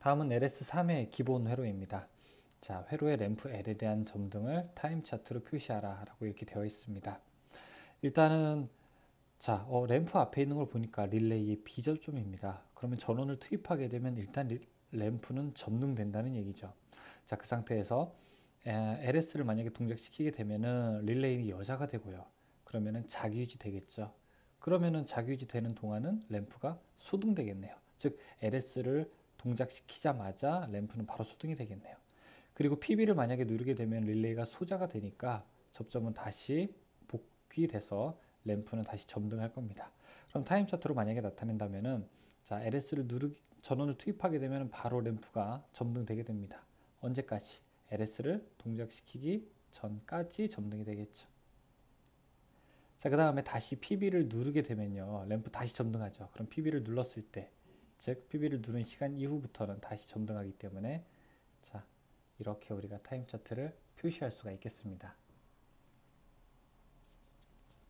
다음은 LS3의 기본 회로입니다. 자, 회로의 램프 L에 대한 점등을 타임 차트로 표시하라 라고 이렇게 되어 있습니다. 일단은 자, 어, 램프 앞에 있는 걸 보니까 릴레이의 비접점입니다. 그러면 전원을 투입하게 되면 일단 리, 램프는 점등된다는 얘기죠. 자, 그 상태에서 LS를 만약에 동작시키게 되면은 릴레이는 여자가 되고요. 그러면은 자기유지 되겠죠. 그러면은 자기유지 되는 동안은 램프가 소등되겠네요. 즉 LS를 동작시키자마자 램프는 바로 소등이 되겠네요. 그리고 PB를 만약에 누르게 되면 릴레이가 소자가 되니까 접점은 다시 복귀돼서 램프는 다시 점등할 겁니다. 그럼 타임 차트로 만약에 나타낸다면은 자 LS를 누르기 전원을 투입하게 되면 바로 램프가 점등되게 됩니다. 언제까지? LS를 동작시키기 전까지 점등이 되겠죠. 자, 그 다음에 다시 PB를 누르게 되면요. 램프 다시 점등하죠. 그럼 PB를 눌렀을 때즉 PB를 누른 시간 이후부터는 다시 점등하기 때문에 자 이렇게 우리가 타임 차트를 표시할 수가 있겠습니다.